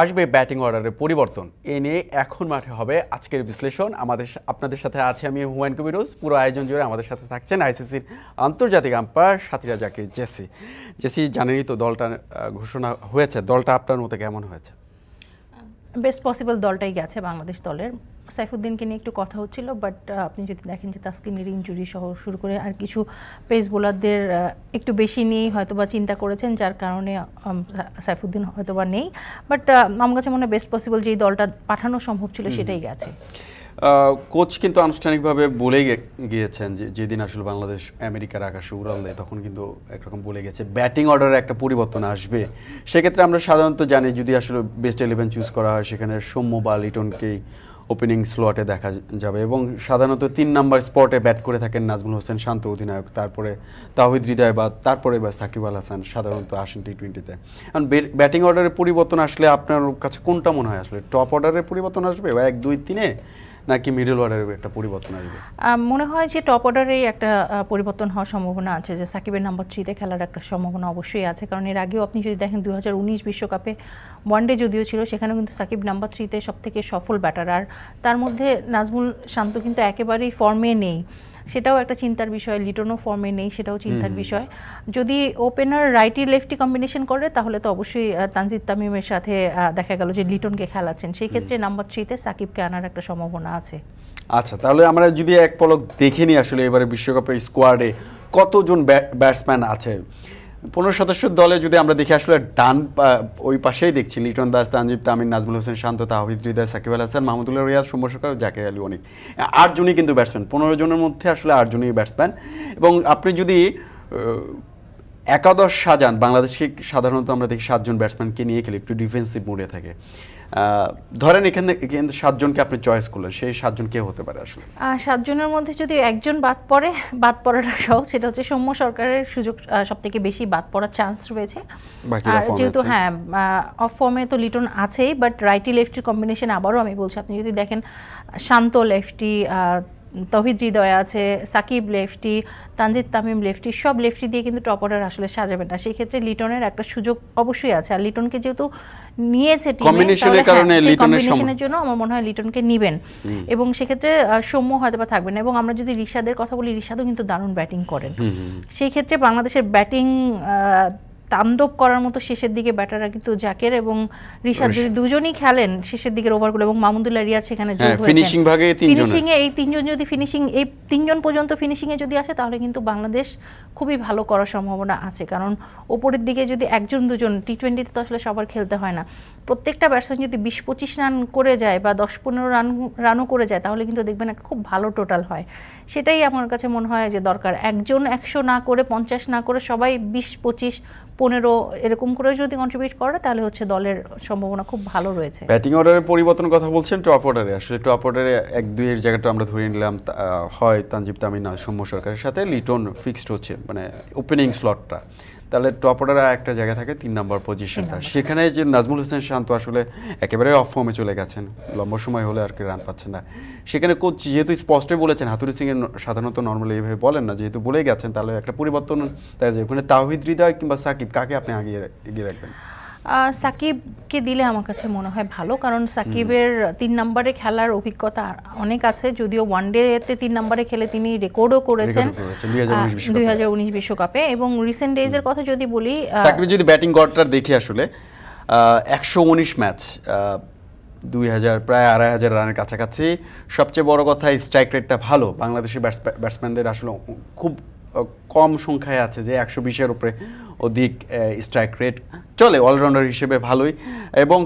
আসবে ব্যাটিং অর্ডারের পরিবর্তন এ নিয়ে এখন মাঠে হবে আজকের বিশ্লেষণ আমাদের আপনাদের সাথে আছে আমি হুমায়ুন কবিরোজ পুরো আয়োজন জুড়ে আমাদের সাথে থাকছেন আইসিসির আন্তর্জাতিক আম্পায়ার সাতিরা জাকির জেসি জেসি জানেনই তো দলটা ঘোষণা হয়েছে দলটা আপনার মতো কেমন হয়েছে বেস্ট পসিবল দলটাই গেছে বাংলাদেশ দলের সাইফুদ্দিনকে নিয়ে একটু কথা হচ্ছিল বাট আপনি যদি দেখেন যে তাস্কিনের ইঞ্জুরি সহ শুরু করে আর কিছু পেস বোলারদের একটু বেশি নিয়েই হয়তোবা চিন্তা করেছেন যার কারণে সাইফুদ্দিন হয়তোবা নেই বাট আমার কাছে মনে হয় বেস্ট পসিবল যে দলটা পাঠানো সম্ভব ছিল সেটাই গেছে কোচ কিন্তু আনুষ্ঠানিকভাবে বলে গিয়েছেন যে যেদিন আসলে বাংলাদেশ আমেরিকার আকাশে উড়াল দেয় তখন কিন্তু একরকম বলে গেছে ব্যাটিং অর্ডারে একটা পরিবর্তন আসবে সেক্ষেত্রে আমরা সাধারণত জানি যদি আসলে বেস্ট ইলেভেন চুজ করা হয় সেখানে সৌম্য বা লিটনকেই ওপেনিং স্লটে দেখা যাবে এবং সাধারণত তিন নাম্বার স্পটে ব্যাট করে থাকেন নাজমুল হোসেন শান্ত অধিনায়ক তারপরে তাহিদ হৃদয় বা তারপরে এবার সাকিব আল হাসান সাধারণত আসেন টি টোয়েন্টিতে কারণ ব্যাটিং অর্ডারের পরিবর্তন আসলে আপনার কাছে কোনটা মনে হয় আসলে টপ অর্ডারের পরিবর্তন আসবে বা এক দুই তিনে নাকি মিডল অর্ডারে একটা পরিবর্তন আসবে মনে হয় যে টপ অর্ডারেই একটা পরিবর্তন হওয়ার সম্ভাবনা আছে যে সাকিবের নাম্বার থ্রিতে খেলার একটা সম্ভাবনা অবশ্যই আছে কারণ এর আগেও আপনি যদি দেখেন দু বিশ্বকাপে ওয়ানডে যদিও ছিল সেখানেও কিন্তু সাকিব নাম্বার থ্রিতে সব থেকে সফল ব্যাটার আর তার মধ্যে নাজমুল শান্ত কিন্তু একেবারেই ফর্মে নেই সেটাও একটা চিন্তার বিষয় লিটনও ফর্মে নেই সেটাও চিন্তার বিষয় যদি ওপেনার রাইটি লেফটি কম্বিনেশন করে তাহলে তো অবশ্যই তানজিদ তামিমের সাথে দেখা গেল যে লিটনকে খেলাচ্ছেন সেই ক্ষেত্রে নাম্বার থ্রিতে সাকিবকে আনার একটা সম্ভাবনা আছে আচ্ছা তাহলে আমরা যদি এক পলক দেখে নিই আসলে এবারে বিশ্বকাপের স্কোয়াডে কতজন ব্যাটসম্যান আছে পনেরো সদস্যের দলে যদি আমরা দেখি আসলে ডান ওই পাশেই দেখছি লিটন দাস তানজিব তামিন নাজমুল হোসেন শান্ত তাহিদ হৃদয় সাকিব আল হাসান মাহমুদুল্লাহ রিয়াজ সৌম্য সরকার জাকির আলী অনেক আটজনই কিন্তু ব্যাটসম্যান পনেরো জনের মধ্যে আসলে আটজনই ব্যাটসম্যান এবং আপনি যদি একাদশ সাজান বাংলাদেশকে সাধারণত আমরা দেখি সাতজন ব্যাটসম্যানকে নিয়ে খেলি একটু ডিফেন্সিভ মোডে থাকে ধরেন এখানে সাতজনকে আপনি চয়েস করলেন সেই সাতজন কে হতে পারে আসলে সাতজনের মধ্যে যদি একজন বাদ পড়ে বাদ পড়াটা সহজ সেটা হচ্ছে সৌম্য সরকারের সুযোগ সব থেকে বেশি বাদ পড়ার চান্স রয়েছে যেহেতু হ্যাঁ অফ ফর্মে তো লিটন আছেই বাট রাইটি লেফটির কম্বিনেশন আবারও আমি বলছি আপনি যদি দেখেন শান্ত লেফটি তহিদ হৃদয় আছে সাকিব লেফটি তানজিদ তামিম লেফটি সব লেফটি দিয়ে কিন্তু টপ অর্ডার আসলে সাজাবে না সেই ক্ষেত্রে লিটনের একটা সুযোগ অবশ্যই আছে আর লিটনকে যেহেতু নিয়েছে কম্বিনেশনের হ্যাঁ, কারণে জন্য আমার মনে হয় লিটনকে নেবেন এবং সেক্ষেত্রে সৌম্য হয়তো বা থাকবেন এবং আমরা যদি রিশাদের কথা বলি রিশাদও কিন্তু দারুণ ব্যাটিং করেন সেই ক্ষেত্রে বাংলাদেশের ব্যাটিং তাণ্ডব করার মতো শেষের দিকে ব্যাটাররা কিন্তু জাকের এবং ঋষাদ যদি দুজনই খেলেন শেষের দিকের ওভারগুলো এবং মামুদুল্লাহ রিয়াজ সেখানে যোগ হ্যাঁ, হয়েছে ফিনিশিং ভাগে ফিনিশিং এ এই তিনজন যদি ফিনিশিং এই তিনজন পর্যন্ত ফিনিশিং এ যদি আসে তাহলে কিন্তু বাংলাদেশ খুবই ভালো করার সম্ভাবনা আছে কারণ ওপরের দিকে যদি একজন দুজন টি তে তো আসলে সবার খেলতে হয় না প্রত্যেকটা ব্যাটসম্যান যদি বিশ পঁচিশ রান করে যায় বা দশ পনেরো রান রানও করে যায় তাহলে কিন্তু দেখবেন একটা খুব ভালো টোটাল হয় সেটাই আমার কাছে মনে হয় যে দরকার একজন একশো না করে পঞ্চাশ না করে সবাই বিশ পঁচিশ পনেরো এরকম করে যদি কন্ট্রিবিউট করে তাহলে হচ্ছে দলের সম্ভাবনা খুব ভালো রয়েছে ব্যাটিং অর্ডারের পরিবর্তন কথা বলছেন টপ অর্ডারে আসলে টপ অর্ডারে এক দুইয়ের জায়গাটা আমরা ধরে নিলাম হয় তানজিব তামিন সৌম্য সরকারের সাথে লিটন ফিক্সড হচ্ছে মানে ওপেনিং স্লটটা তাহলে টপ অর্ডারে একটা জায়গা থাকে তিন নম্বর পজিশনটা সেখানে যে নাজমুল হোসেন শান্ত আসলে একেবারে অফ ফর্মে চলে গেছেন লম্বা সময় হলে আর কি রান পাচ্ছেন না সেখানে কোচ যেহেতু স্পষ্টই বলেছেন হাতুরি সিংয়ের সাধারণত নর্মালি এইভাবে বলেন না যেহেতু বলেই গেছেন তাহলে একটা পরিবর্তন তাই যে ওখানে তাহিদ হৃদয় কিংবা সাকিব কাকে আপনি আগিয়ে এগিয়ে রাখবেন সাকিবকে দিলে আমার কাছে মনে হয় ভালো কারণ সাকিবের তিন নম্বরে খেলার অভিজ্ঞতা অনেক আছে যদিও ওয়ান ডেতে তিন নম্বরে খেলে তিনি রেকর্ডও করেছেন দুই হাজার বিশ্বকাপে এবং রিসেন্ট ডেজের কথা যদি বলি সাকিবের যদি ব্যাটিং গড়টা দেখি আসলে একশো উনিশ ম্যাচ দুই হাজার প্রায় আড়াই হাজার রানের কাছাকাছি সবচেয়ে বড় কথা স্ট্রাইক রেটটা ভালো বাংলাদেশের ব্যাটসম্যানদের আসলে খুব কম সংখ্যায় আছে যে একশো বিশের উপরে অধিক স্ট্রাইক রেট চলে অলরাউন্ডার হিসেবে ভালোই এবং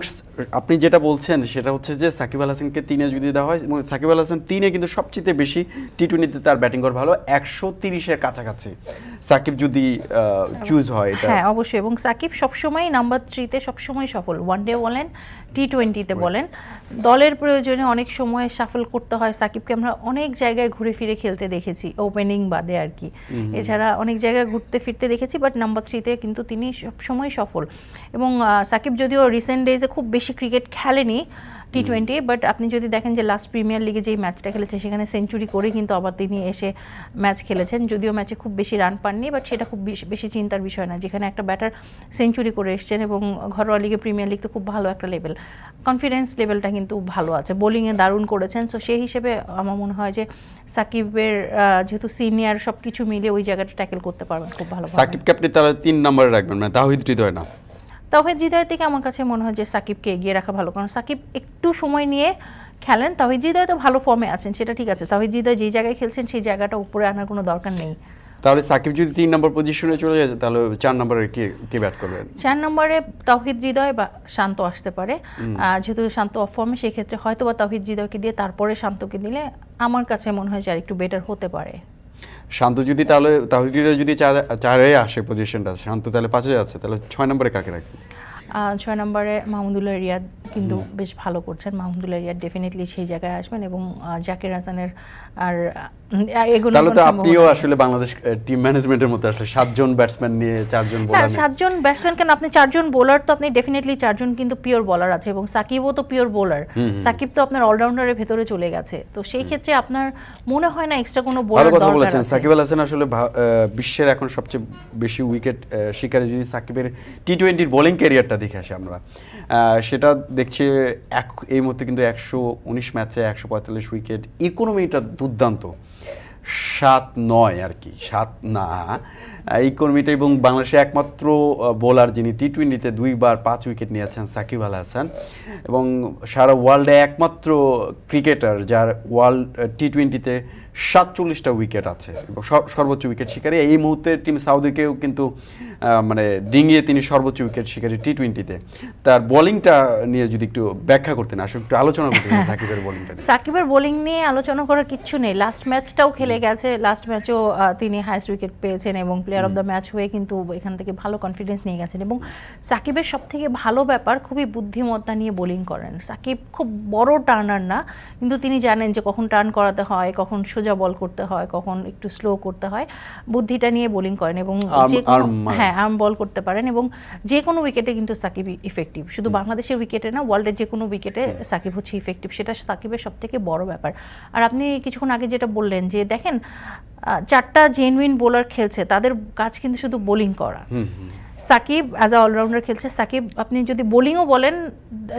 আপনি যেটা বলছেন সেটা হচ্ছে যে সাকিব আল হাসানকে তিনে যদি দেওয়া হয় এবং সাকিব আল হাসান তিনে কিন্তু সবচেয়ে বেশি টি টোয়েন্টিতে তার ব্যাটিং কর ভালো একশো তিরিশের কাছাকাছি সাকিব যদি চুজ হয় এটা হ্যাঁ অবশ্যই এবং সাকিব সবসময় নাম্বার থ্রিতে সবসময় সফল ওয়ান ডে বলেন টি টোয়েন্টিতে বলেন দলের প্রয়োজনে অনেক সময় সাফল করতে হয় সাকিবকে আমরা অনেক জায়গায় ঘুরে ফিরে খেলতে দেখেছি ওপেনিং বাদে আর কি এছাড়া অনেক জায়গায় ঘুরতে ফিরতে দেখেছি বাট নাম্বার থ্রি রাজনীতিতে কিন্তু তিনি সবসময় সফল এবং সাকিব যদিও রিসেন্ট ডেজে খুব বেশি ক্রিকেট খেলেনি টি টোয়েন্টি বাট আপনি যদি দেখেন যে লাস্ট প্রিমিয়ার লিগে যেই ম্যাচটা খেলেছে সেখানে সেঞ্চুরি করে কিন্তু আবার তিনি এসে ম্যাচ খেলেছেন যদিও ম্যাচে খুব বেশি রান পাননি বাট সেটা খুব বেশি চিন্তার বিষয় না যেখানে একটা ব্যাটার সেঞ্চুরি করে এসছেন এবং ঘরোয়া লিগে প্রিমিয়ার লিগ তো খুব ভালো একটা লেভেল কনফিডেন্স লেভেলটা কিন্তু ভালো আছে বোলিংয়ে দারুণ করেছেন সো সেই হিসেবে আমার মনে হয় যে সাকিবের যেহেতু সিনিয়র সব কিছু মিলে ওই জায়গাটা ট্যাকেল করতে পারবেন খুব ভালো সাকিবকে আপনি তারা তিন নম্বরে রাখবেন মানে তাহিদ হৃদয় না তাহিদ হৃদয়ের থেকে আমার কাছে মনে হয় যে সাকিবকে এগিয়ে রাখা ভালো কারণ সাকিব একটু সময় নিয়ে খেলেন তাহিদ হৃদয় তো ভালো ফর্মে আছেন সেটা ঠিক আছে তাহিদ হৃদয় যে জায়গায় খেলছেন সেই জায়গাটা উপরে আনার কোনো দরকার নেই তাহলে সাকিব যদি তিন নম্বর পজিশনে চলে যায় তাহলে চার নম্বরে কি কি ব্যাট করবে চার নম্বরে তাওহিদ হৃদয় বা শান্ত আসতে পারে যেহেতু শান্ত অফ ফর্মে সেক্ষেত্রে হয়তো বা তাহিদ হৃদয়কে দিয়ে তারপরে শান্তকে দিলে আমার কাছে মনে হয় যে আর একটু বেটার হতে পারে শান্ত যদি তাহলে তাহলে যদি চারে আসে পজিশনটা শান্ত তাহলে পাঁচে যাচ্ছে তাহলে ছয় নম্বরে কাকে রাখবে ছয় নম্বরে মাহমুদুল্লাহ রিয়াদ কিন্তু বেশ ভালো করছেন মাহমুদুল্লাহ রিয়াদ ডেফিনেটলি সেই জায়গায় আসবেন এবং জাকির হাসানের আর এগুলো তাহলে তো আপনিও আসলে বাংলাদেশ টিম ম্যানেজমেন্টের মধ্যে আসলে সাতজন ব্যাটসম্যান নিয়ে চারজন বোলার সাতজন ব্যাটসম্যান কেন আপনি চারজন বোলার তো আপনি ডেফিনেটলি চারজন কিন্তু পিওর বোলার আছে এবং সাকিবও তো পিওর বোলার সাকিব তো আপনার অলরাউন্ডারের ভেতরে চলে গেছে তো সেই ক্ষেত্রে আপনার মনে হয় না এক্সট্রা কোনো বোলার দরকার আছে সাকিব আল হাসান আসলে বিশ্বের এখন সবচেয়ে বেশি উইকেট শিকারে যদি সাকিবের টি টোয়েন্টির বোলিং ক্যারিয়ারটা দেখে আসি আমরা সেটা দেখছে এক এই মুহূর্তে কিন্তু একশো উনিশ ম্যাচে একশো পঁয়তাল্লিশ উইকেট ইকোনমিটা দুর্দান্ত সাত নয় আর কি সাত না এই কর্মীটা এবং বাংলাদেশে একমাত্র বোলার যিনি টি টোয়েন্টিতে দুইবার পাঁচ উইকেট নিয়েছেন সাকিব আল হাসান এবং সারা ওয়ার্ল্ডে একমাত্র ক্রিকেটার যার ওয়ার্ল্ড টি টোয়েন্টিতে সাতচল্লিশটা উইকেট আছে এবং সর্বোচ্চ উইকেট শিকারী এই মুহূর্তে টিম সাউদিকেও কিন্তু মানে ডিঙিয়ে তিনি সর্বোচ্চ উইকেট শিকারী টি টোয়েন্টিতে তার বোলিংটা নিয়ে যদি একটু ব্যাখ্যা করতেন আসলে একটু আলোচনা করতেন সাকিবের বোলিংটা সাকিবের বোলিং নিয়ে আলোচনা করার কিচ্ছু নেই লাস্ট ম্যাচটাও খেলে গেছে লাস্ট ম্যাচও তিনি হাইস্ট উইকেট পেয়েছেন এবং player player of the match হয়ে কিন্তু এখান থেকে ভালো কনফিডেন্স নিয়ে গেছেন এবং সাকিবের সবথেকে ভালো ব্যাপার খুবই বুদ্ধিমত্তা নিয়ে বোলিং করেন সাকিব খুব বড় টার্নার না কিন্তু তিনি জানেন যে কখন টার্ন করাতে হয় কখন সোজা বল করতে হয় কখন একটু স্লো করতে হয় বুদ্ধিটা নিয়ে বোলিং করেন এবং যে মানে। হ্যাঁ আর্ম বল করতে পারেন এবং যে কোনো উইকেটে কিন্তু সাকিব ইফেক্টিভ শুধু বাংলাদেশের উইকেটে না ওয়ার্ল্ডের যে কোনো উইকেটে সাকিব হচ্ছে ইফেক্টিভ সেটা সাকিবের সব থেকে বড় ব্যাপার আর আপনি কিছুক্ষণ আগে যেটা বললেন যে দেখেন চারটা জেনুইন বোলার খেলছে তাদের কাজ কিন্তু শুধু বোলিং করা সাকিব অ্যাজ আ অলরাউন্ডার খেলছে সাকিব আপনি যদি বোলিংও বলেন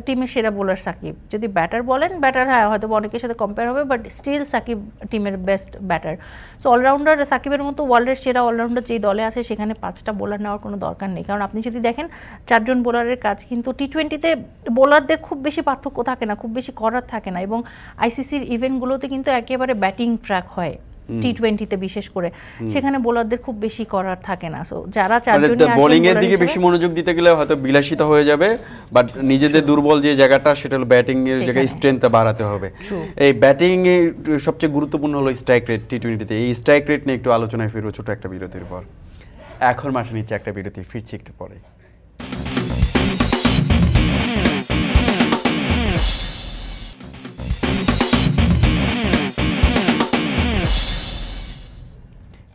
টিমের সেরা বোলার সাকিব যদি ব্যাটার বলেন ব্যাটার হ্যাঁ হয়তো অনেকের সাথে কম্পেয়ার হবে বাট স্টিল সাকিব টিমের বেস্ট ব্যাটার সো অলরাউন্ডার সাকিবের মতো ওয়ার্ল্ডের সেরা অলরাউন্ডার যেই দলে আছে সেখানে পাঁচটা বোলার নেওয়ার কোনো দরকার নেই কারণ আপনি যদি দেখেন চারজন বোলারের কাজ কিন্তু টি টোয়েন্টিতে বোলারদের খুব বেশি পার্থক্য থাকে না খুব বেশি করার থাকে না এবং আইসিসির ইভেন্টগুলোতে কিন্তু একেবারে ব্যাটিং ট্র্যাক হয় টি টোয়েন্টিতে বিশেষ করে সেখানে বোলারদের খুব বেশি করার থাকে না সো যারা মানে চারজন বোলিং এর দিকে বেশি মনোযোগ দিতে গেলে হয়তো বিলাসিত হয়ে যাবে বাট নিজেদের দুর্বল যে জায়গাটা সেটা হলো ব্যাটিং এর জায়গায় স্ট্রেংথটা বাড়াতে হবে এই ব্যাটিং এ সবচেয়ে গুরুত্বপূর্ণ হলো স্ট্রাইক রেট টি টোয়েন্টিতে এই স্ট্রাইক রেট নিয়ে একটু আলোচনায় ফিরবো ছোট একটা বিরতির পর এখন মাঠে নিচে একটা বিরতি ফিরছি একটু পরে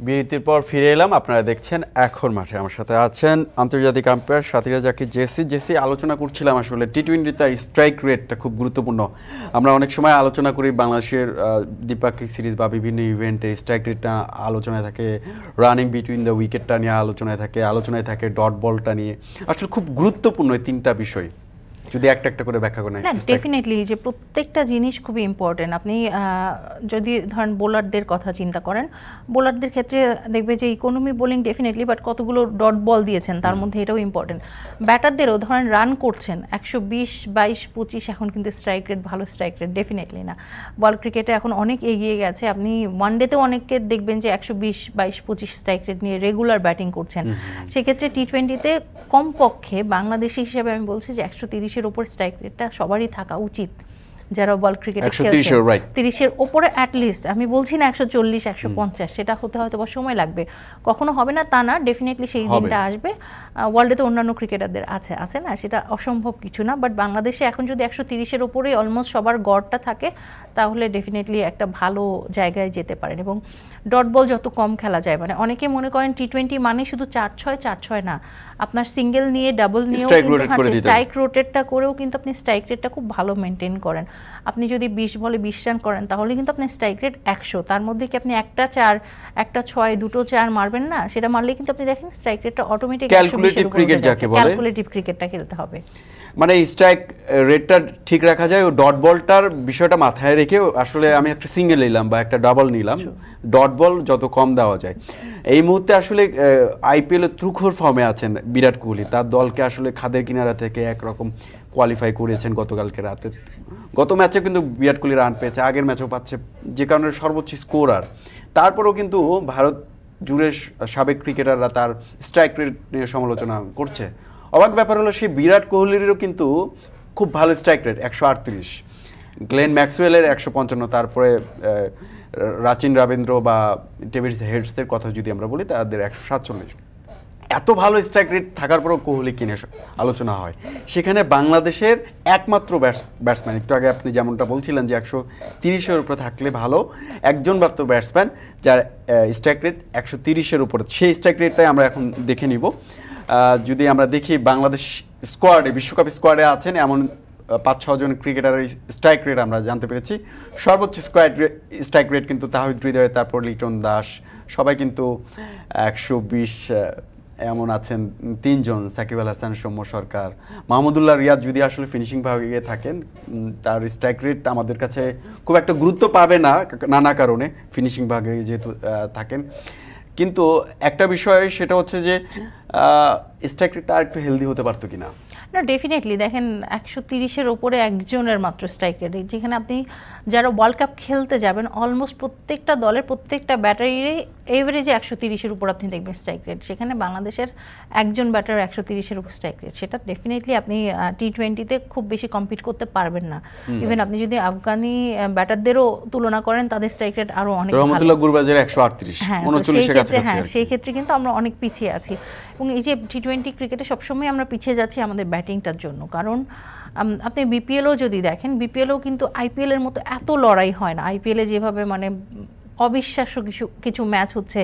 বিরতির পর ফিরে এলাম আপনারা দেখছেন এখন মাঠে আমার সাথে আছেন আন্তর্জাতিক আম্পায়ার সাথীরা যাকে জেসি জেসি আলোচনা করছিলাম আসলে টি টোয়েন্টিতে স্ট্রাইক রেটটা খুব গুরুত্বপূর্ণ আমরা অনেক সময় আলোচনা করি বাংলাদেশের দ্বিপাক্ষিক সিরিজ বা বিভিন্ন ইভেন্টে স্ট্রাইক রেটটা আলোচনায় থাকে রানিং বিটুইন দ্য উইকেটটা নিয়ে আলোচনায় থাকে আলোচনায় থাকে ডট বলটা নিয়ে আসলে খুব গুরুত্বপূর্ণ এই তিনটা বিষয় যদি একটা একটা করে ব্যাখ্যা করেন না ডেফিনেটলি যে প্রত্যেকটা জিনিস খুবই ইম্পর্টেন্ট আপনি যদি ধরেন বোলারদের কথা চিন্তা করেন বোলারদের ক্ষেত্রে দেখবে যে ইকোনমি বোলিং ডেফিনেটলি বাট কতগুলো ডট বল দিয়েছেন তার মধ্যে এটাও ইম্পর্টেন্ট ব্যাটারদেরও ধরেন রান করছেন একশো বিশ বাইশ পঁচিশ এখন কিন্তু স্ট্রাইক রেট ভালো স্ট্রাইক রেট ডেফিনেটলি না বল ক্রিকেটে এখন অনেক এগিয়ে গেছে আপনি ওয়ান ডেতে অনেককে দেখবেন যে একশো বিশ বাইশ পঁচিশ স্ট্রাইক রেট নিয়ে রেগুলার ব্যাটিং করছেন সেক্ষেত্রে টি টোয়েন্টিতে কমপক্ষে বাংলাদেশি হিসেবে আমি বলছি যে একশো তিরিশের মানুষের ওপর স্ট্রাইক রেটটা সবারই থাকা উচিত যারা বল ক্রিকেট খেলছে 30 এর আমি বলছি না একশো চল্লিশ একশো পঞ্চাশ সেটা হতে হয়তো বা সময় লাগবে কখনো হবে না তা না ডেফিনেটলি সেই দিনটা আসবে ওয়ার্ল্ডে তো অন্যান্য ক্রিকেটারদের আছে আছে না সেটা অসম্ভব কিছু না বাট বাংলাদেশে এখন যদি একশো তিরিশের ওপরেই অলমোস্ট সবার গড়টা থাকে তাহলে ডেফিনেটলি একটা ভালো জায়গায় যেতে পারেন এবং ডট বল যত কম খেলা যায় মানে অনেকে মনে করেন টি টোয়েন্টি মানে শুধু চার ছয় চার ছয় না আপনার সিঙ্গেল নিয়ে ডাবল নিয়ে স্ট্রাইক রোটেটটা করেও কিন্তু আপনি স্ট্রাইক রেটটা খুব ভালো মেনটেন করেন আপনি যদি বিশ বলে বিশ রান করেন তাহলে কিন্তু আপনার স্ট্রাইক রেট একশো তার মধ্যে কি আপনি একটা চার একটা ছয় দুটো চার মারবেন না সেটা মারলে কিন্তু আপনি দেখেন স্ট্রাইক রেটটা অটোমেটিক ক্যালকুলেটিভ ক্রিকেট যাকে বলে ক্যালকুলেটিভ ক্রিকেটটা খেলতে হবে মানে স্ট্রাইক রেটটা ঠিক রাখা যায় ও ডট বলটার বিষয়টা মাথায় রেখে আসলে আমি একটা সিঙ্গেল নিলাম বা একটা ডাবল নিলাম ডট বল যত কম দেওয়া যায় এই মুহূর্তে আসলে আইপিএলে ত্রুখর ফর্মে আছেন বিরাট কোহলি তার দলকে আসলে খাদের কিনারা থেকে একরকম কোয়ালিফাই করেছেন গতকালকে রাতে গত ম্যাচে কিন্তু বিরাট কোহলি রান পেয়েছে আগের ম্যাচেও পাচ্ছে যে কারণে সর্বোচ্চ স্কোরার তারপরেও কিন্তু ভারত জুড়ে সাবেক ক্রিকেটাররা তার স্ট্রাইক রেট নিয়ে সমালোচনা করছে অবাক ব্যাপার হলো সেই বিরাট কোহলিরও কিন্তু খুব ভালো স্ট্রাইক রেট একশো আটত্রিশ গ্লেন ম্যাক্সওয়েলের একশো পঞ্চান্ন তারপরে রাচিন রাবেন্দ্র বা টেভিস হেডসের কথা যদি আমরা বলি তাদের একশো সাতচল্লিশ এত ভালো স্ট্রাইক রেট থাকার পরও কোহলি কিনে আলোচনা হয় সেখানে বাংলাদেশের একমাত্র ব্যাটসম্যান একটু আগে আপনি যেমনটা বলছিলেন যে একশো তিরিশের উপরে থাকলে ভালো একজন মাত্র ব্যাটসম্যান যার স্ট্রাইক রেট একশো তিরিশের উপরে সেই স্ট্রাইক রেটটাই আমরা এখন দেখে নিব যদি আমরা দেখি বাংলাদেশ স্কোয়াডে বিশ্বকাপ স্কোয়াডে আছেন এমন পাঁচ ছজন ক্রিকেটারের স্ট্রাইক রেট আমরা জানতে পেরেছি সর্বোচ্চ স্কোয়াড স্ট্রাইক রেট কিন্তু তাহিদ হৃদয় তারপর লিটন দাস সবাই কিন্তু একশো বিশ এমন আছেন তিনজন সাকিব আল হাসান সৌম্য সরকার মাহমুদুল্লাহ রিয়াদ যদি আসলে ফিনিশিং ভাগে থাকেন তার স্ট্রাইক রেট আমাদের কাছে খুব একটা গুরুত্ব পাবে না নানা কারণে ফিনিশিং ভাগে যেহেতু থাকেন কিন্তু একটা বিষয় সেটা হচ্ছে যে স্ট্রাইক রেটটা একটু হেলদি হতে পারতো কিনা না ডেফিনেটলি দেখেন একশো তিরিশের ওপরে একজনের মাত্র স্ট্রাইক রেট যেখানে আপনি যারা ওয়ার্ল্ড কাপ খেলতে যাবেন অলমোস্ট প্রত্যেকটা দলের প্রত্যেকটা ব্যাটারিরই এভারেজে একশো তিরিশের উপর আপনি দেখবেন স্ট্রাইক রেট সেখানে বাংলাদেশের একজন ব্যাটার একশো তিরিশের উপর স্ট্রাইক রেট সেটা ডেফিনেটলি আপনি টি টোয়েন্টিতে খুব বেশি কম্পিট করতে পারবেন না ইভেন আপনি যদি আফগানি ব্যাটারদেরও তুলনা করেন তাদের স্ট্রাইক রেট আরও অনেক হ্যাঁ সেই ক্ষেত্রে হ্যাঁ, কিন্তু আমরা অনেক পিছিয়ে আছি এবং এই যে টি টোয়েন্টি ক্রিকেটে সবসময় আমরা পিছিয়ে যাচ্ছি আমাদের ব্যাটিংটার জন্য কারণ আপনি বিপিএলও যদি দেখেন বিপিএলও কিন্তু আইপিএলের মতো এত লড়াই হয় না আইপিএলে যেভাবে মানে অবিশ্বাস্য কিছু কিছু ম্যাচ হচ্ছে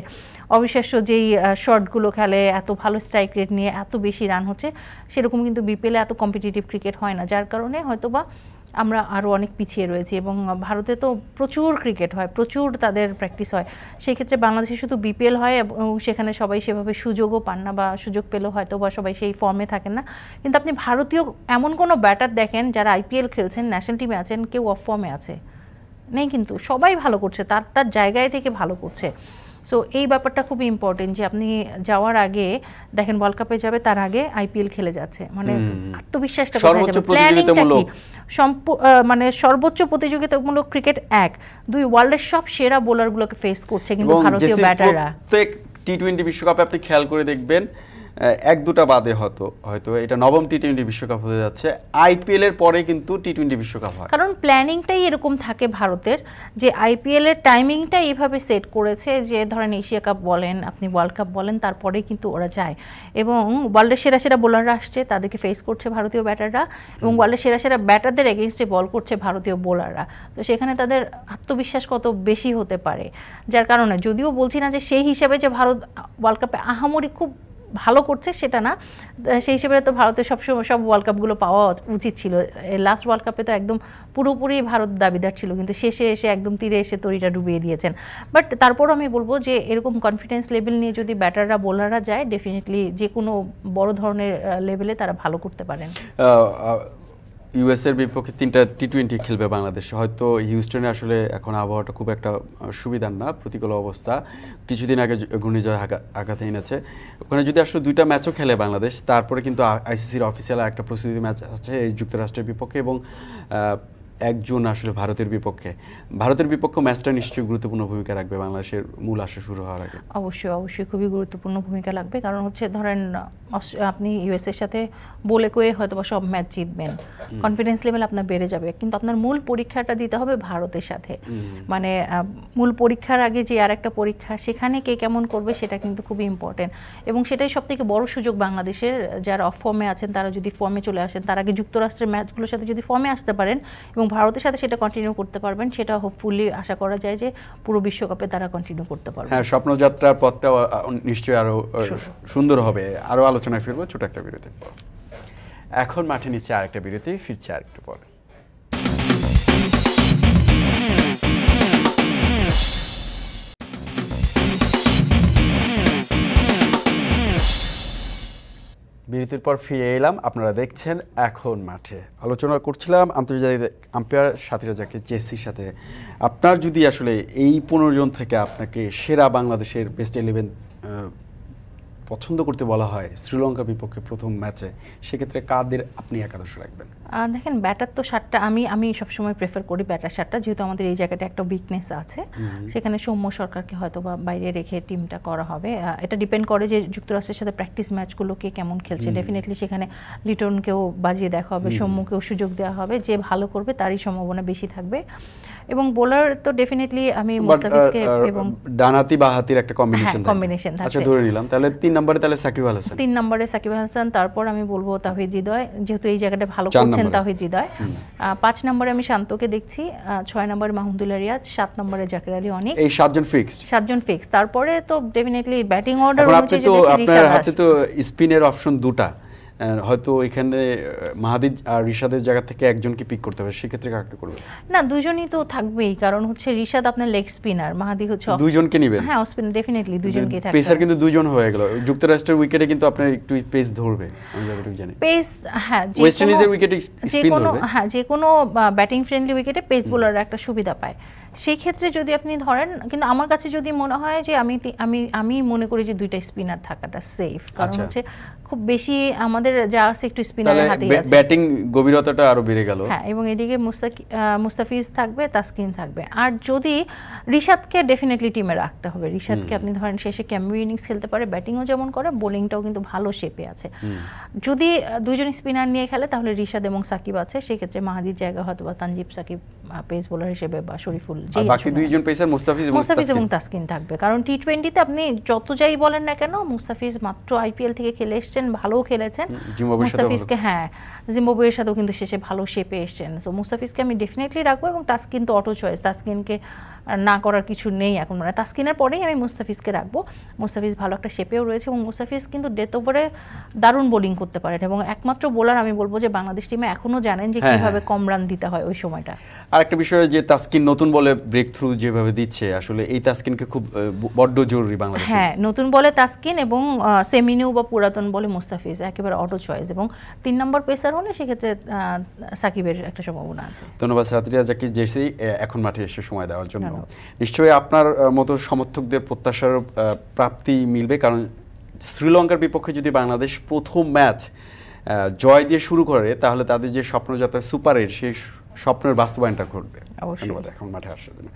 অবিশ্বাস্য যেই শর্টগুলো খেলে এত ভালো স্ট্রাইক রেট নিয়ে এত বেশি রান হচ্ছে সেরকম কিন্তু বিপিএলে এত কম্পিটিটিভ ক্রিকেট হয় না যার কারণে হয়তোবা আমরা আরও অনেক পিছিয়ে রয়েছি এবং ভারতে তো প্রচুর ক্রিকেট হয় প্রচুর তাদের প্র্যাকটিস হয় সেই ক্ষেত্রে বাংলাদেশে শুধু বিপিএল হয় এবং সেখানে সবাই সেভাবে সুযোগও পান না বা সুযোগ পেলেও হয়তো বা সবাই সেই ফর্মে থাকেন না কিন্তু আপনি ভারতীয় এমন কোনো ব্যাটার দেখেন যারা আইপিএল খেলছেন ন্যাশনাল টিমে আছেন কেউ অফ ফর্মে আছে নেই কিন্তু সবাই ভালো করছে তার তার জায়গায় থেকে ভালো করছে সো এই ব্যাপারটা খুবই ইম্পর্টেন্ট যে আপনি যাওয়ার আগে দেখেন ওয়ার্ল্ড কাপে যাবে তার আগে আইপিএল খেলে যাচ্ছে মানে আত্মবিশ্বাসটা মানে সর্বোচ্চ প্রতিযোগিতামূলক ক্রিকেট এক দুই ওয়ার্ল্ডের সব সেরা বোলারগুলোকে ফেস করছে কিন্তু ভারতীয় ব্যাটাররা প্রত্যেক টি টোয়েন্টি বিশ্বকাপে আপনি খেয়াল করে দেখবেন এক দুটা বাদে হতো হয়তো এটা নবম টি টোয়েন্টি বিশ্বকাপ হতে যাচ্ছে আইপিএল এর পরে কিন্তু টি টোয়েন্টি বিশ্বকাপ হয় কারণ প্ল্যানিংটাই এরকম থাকে ভারতের যে আইপিএল এর টাইমিংটা এইভাবে সেট করেছে যে ধরেন এশিয়া কাপ বলেন আপনি ওয়ার্ল্ড কাপ বলেন তারপরে কিন্তু ওরা যায় এবং ওয়ার্ল্ডের সেরা সেরা বোলাররা আসছে তাদেরকে ফেস করছে ভারতীয় ব্যাটাররা এবং ওয়ার্ল্ডের সেরা সেরা ব্যাটারদের এগেনস্টে বল করছে ভারতীয় বোলাররা তো সেখানে তাদের আত্মবিশ্বাস কত বেশি হতে পারে যার কারণে যদিও বলছি না যে সেই হিসাবে যে ভারত ওয়ার্ল্ড কাপে আহামরি খুব ভালো করছে সেটা না সেই হিসেবে তো ভারতের সবসময় সব ওয়ার্ল্ড কাপগুলো পাওয়া উচিত ছিল লাস্ট ওয়ার্ল্ড কাপে তো একদম পুরোপুরি ভারত দাবিদার ছিল কিন্তু শেষে এসে একদম তীরে এসে তরিটা ডুবিয়ে দিয়েছেন বাট তারপর আমি বলবো যে এরকম কনফিডেন্স লেভেল নিয়ে যদি ব্যাটাররা বোলাররা যায় ডেফিনেটলি যে কোনো বড় ধরনের লেভেলে তারা ভালো করতে পারেন ইউএসের বিপক্ষে তিনটা টি টোয়েন্টি খেলবে বাংলাদেশ হয়তো হিউস্টনে আসলে এখন আবহাওয়াটা খুব একটা সুবিধার না প্রতিকূল অবস্থা কিছুদিন আগে ঘূর্ণিঝড় আঘাত এনেছে ওখানে যদি আসলে দুইটা ম্যাচও খেলে বাংলাদেশ তারপরে কিন্তু আইসিসির অফিসিয়াল একটা প্রস্তুতি ম্যাচ আছে এই যুক্তরাষ্ট্রের বিপক্ষে এবং একজন আসলে ভারতের বিপক্ষে ভারতের বিপক্ষে ম্যাচটা নিশ্চয়ই গুরুত্বপূর্ণ ভূমিকা রাখবে বাংলাদেশের মূল আসা শুরু হওয়ার আগে অবশ্যই অবশ্যই খুবই গুরুত্বপূর্ণ ভূমিকা লাগবে কারণ হচ্ছে ধরেন আপনি এর সাথে বলে কয়ে হয়তো সব ম্যাচ জিতবেন কনফিডেন্স লেভেল আপনার বেড়ে যাবে কিন্তু আপনার মূল পরীক্ষাটা দিতে হবে ভারতের সাথে মানে মূল পরীক্ষার আগে যে আর একটা পরীক্ষা সেখানে কে কেমন করবে সেটা কিন্তু খুবই ইম্পর্টেন্ট এবং সেটাই সব থেকে বড় সুযোগ বাংলাদেশের যারা অফ ফর্মে আছেন তারা যদি ফর্মে চলে আসেন তার আগে যুক্তরাষ্ট্রের ম্যাচগুলোর সাথে যদি ফর্মে আসতে পারেন এবং ভারতের সাথে সেটা কন্টিনিউ করতে পারবেন সেটা হোপফুলি আশা করা যায় যে পুরো বিশ্বকাপে তারা কন্টিনিউ করতে পারবে হ্যাঁ স্বপ্নযাত্রার পথটা নিশ্চয়ই আরও সুন্দর হবে আরও আলোচনায় ফিরবো ছোট একটা বিরতি এখন মাঠে নিচ্ছে আরেকটা বিরতি ফিরছে আরেকটু পরে বিরতির পর ফিরে এলাম আপনারা দেখছেন এখন মাঠে আলোচনা করছিলাম আন্তর্জাতিক আম্পায়ার সাথীরা যাকে জেসির সাথে আপনার যদি আসলে এই পনেরো জন থেকে আপনাকে সেরা বাংলাদেশের বেস্ট ইলেভেন পছন্দ করতে বলা হয় শ্রীলঙ্কার বিপক্ষে প্রথম ম্যাচে সেক্ষেত্রে কাদের আপনি একাদশ রাখবেন দেখেন ব্যাটার তো সারটা আমি আমি সবসময় প্রেফার করি ব্যাটার সারটা যেহেতু আমাদের এই জায়গাটা একটা উইকনেস আছে সেখানে সৌম্য সরকারকে হয়তো বা বাইরে রেখে টিমটা করা হবে এটা ডিপেন্ড করে যে যুক্তরাষ্ট্রের সাথে প্র্যাকটিস ম্যাচগুলোকে কেমন খেলছে ডেফিনেটলি সেখানে লিটনকেও বাজিয়ে দেখা হবে সৌম্যকেও সুযোগ দেওয়া হবে যে ভালো করবে তারই সম্ভাবনা বেশি থাকবে এবং বোলার তো ডেফিনেটলি আমি মুস্তাফিজকে uh, uh, এবং ডানাতি বা হাতির একটা কম্বিনেশন হ্যাঁ, কম্বিনেশন থাকে আচ্ছা ধরে নিলাম তাহলে তিন নম্বরে তাহলে সাকিব আল হাসান তিন নম্বরে সাকিব আল হাসান তারপর আমি বলবো তাহিদ হৃদয় যেহেতু এই জায়গাটা ভালো করছেন তাহিদ হৃদয় পাঁচ নম্বরে আমি শান্তকে দেখছি ছয় নম্বরে মাহমুদুল্লাহ রিয়াজ সাত নম্বরে জাকির আলী অনেক এই সাতজন ফিক্সড সাতজন ফিক্সড তারপরে তো ডেফিনেটলি ব্যাটিং অর্ডার অনুযায়ী আপনার হাতে তো স্পিনের অপশন দুটো হয়তো এখানে মাহাদিদ আর রিশাদের জায়গা থেকে একজনকে পিক করতে হবে সেক্ষেত্রে কাকে করবে না দুজনই তো থাকবেই কারণ হচ্ছে রিশাদ আপনার লেগ স্পিনার মাহাদি হচ্ছে দুজনকে নেবেন হ্যাঁ অফ স্পিনার ডেফিনেটলি দুজনকে থাকবে পেসার কিন্তু দুজন হয়ে গেল যুক্তরাষ্ট্রের উইকেটে কিন্তু আপনার একটু পেস ধরবে আমি যতটুকু জানি পেস হ্যাঁ ওয়েস্ট ইন্ডিজের উইকেটে স্পিন ধরবে হ্যাঁ যে কোনো ব্যাটিং ফ্রেন্ডলি উইকেটে পেস বোলাররা একটা সুবিধা পায় সেই ক্ষেত্রে যদি আপনি ধরেন কিন্তু আমার কাছে যদি মনে হয় যে আমি আমি আমি মনে করি যে দুইটা স্পিনার থাকাটা সেফ কারণ আচ্ছা। হচ্ছে খুব বেশি আমাদের যা আছে একটু স্পিনারের হাতে আছে ব্যাটিং গভীরতাটা আরো বেড়ে গেল হ্যাঁ এবং এদিকে মুস্তাফিজ থাকবে তাসকিন থাকবে আর যদি রিশাদকে ডেফিনেটলি টিমে রাখতে হবে রিশাদকে আপনি ধরেন শেষে ক্যাম্বু ইনিংস খেলতে পারে ব্যাটিংও যেমন করে বোলিংটাও কিন্তু ভালো শেপে আছে যদি দুজন স্পিনার নিয়ে খেলে তাহলে রিশাদ এবং সাকিব আছে সেক্ষেত্রে মাহাদির জায়গা হয়তো বা তানজিব সাকিব পেস বোলার হিসেবে বা শরীফুল বাকি দুইজন পেসার মুস্তাফিজ মুস্তাফিজ এবং তাসকিন থাকবে কারণ টি টোয়েন্টিতে আপনি যত যাই বলেন না কেন মুস্তাফিজ মাত্র আইপিএল থেকে খেলে এসছেন খেলেছেন মুস্তাফিজকে হ্যাঁ জিম্বাবুয়ের সাথেও কিন্তু শেষে ভালো শেপে এসছেন সো মুস্তাফিজকে আমি ডেফিনেটলি রাখবো এবং তাসকিন তো অটো চয়েস তাসকিনকে না করার কিছু নেই এখন মানে তাসকিনের পরেই আমি মুস্তাফিজকে রাখবো মুস্তাফিজ ভালো একটা শেপেও রয়েছে এবং মুস্তাফিজ কিন্তু ডেথ ওভারে দারুণ বোলিং করতে পারেন এবং একমাত্র বোলার আমি বলবো যে বাংলাদেশ টিমে এখনও জানেন যে হ্যাঁ, কীভাবে হ্যাঁ। কম রান দিতে হয় ওই সময়টা আরেকটা বিষয় যে তাসকিন নতুন বলে ব্রেক থ্রু যেভাবে দিচ্ছে আসলে এই তাসকিনকে খুব বড্ড জরুরি বাংলাদেশে হ্যাঁ নতুন বলে তাসকিন এবং সেমিনিউ বা পুরাতন বলে মুস্তাফিজ একেবারে অটো চয়েস এবং তিন নম্বর পেসার হলে সেক্ষেত্রে সাকিবের একটা সম্ভাবনা আছে ধন্যবাদ সাতরিয়া জাকি জেসি এখন মাঠে এসে সময় দেওয়ার জন্য নিশ্চয়ই আপনার মতো সমর্থকদের প্রত্যাশার প্রাপ্তি মিলবে কারণ শ্রীলঙ্কার বিপক্ষে যদি বাংলাদেশ প্রথম ম্যাচ জয় দিয়ে শুরু করে তাহলে তাদের যে স্বপ্নযাত্রা সুপারের সেই স্বপ্নের বাস্তবায়নটা ঘটবে ধন্যবাদ এখন মাঠে আসার জন্য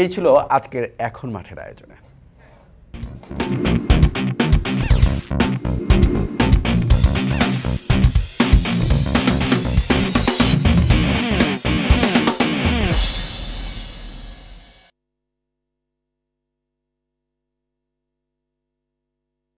এই ছিল আজকের এখন মাঠের আয়োজনে